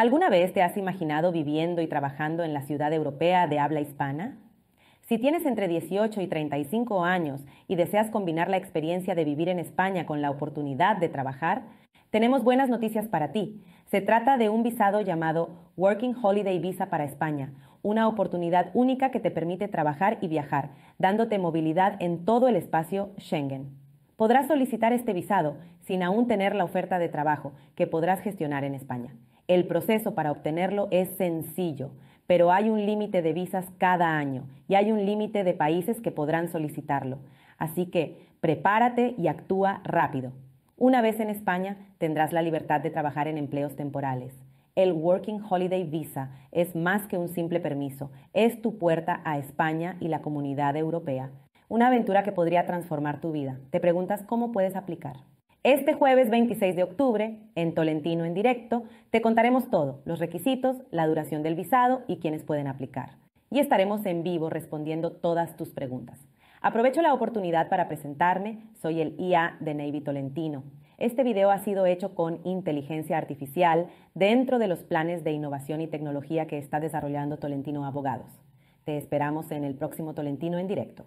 ¿Alguna vez te has imaginado viviendo y trabajando en la ciudad europea de habla hispana? Si tienes entre 18 y 35 años y deseas combinar la experiencia de vivir en España con la oportunidad de trabajar, tenemos buenas noticias para ti. Se trata de un visado llamado Working Holiday Visa para España, una oportunidad única que te permite trabajar y viajar, dándote movilidad en todo el espacio Schengen. Podrás solicitar este visado sin aún tener la oferta de trabajo que podrás gestionar en España. El proceso para obtenerlo es sencillo, pero hay un límite de visas cada año y hay un límite de países que podrán solicitarlo. Así que prepárate y actúa rápido. Una vez en España tendrás la libertad de trabajar en empleos temporales. El Working Holiday Visa es más que un simple permiso, es tu puerta a España y la comunidad europea. Una aventura que podría transformar tu vida. Te preguntas cómo puedes aplicar. Este jueves 26 de octubre, en Tolentino en directo, te contaremos todo, los requisitos, la duración del visado y quiénes pueden aplicar. Y estaremos en vivo respondiendo todas tus preguntas. Aprovecho la oportunidad para presentarme, soy el IA de Navy Tolentino. Este video ha sido hecho con inteligencia artificial dentro de los planes de innovación y tecnología que está desarrollando Tolentino Abogados. Te esperamos en el próximo Tolentino en directo.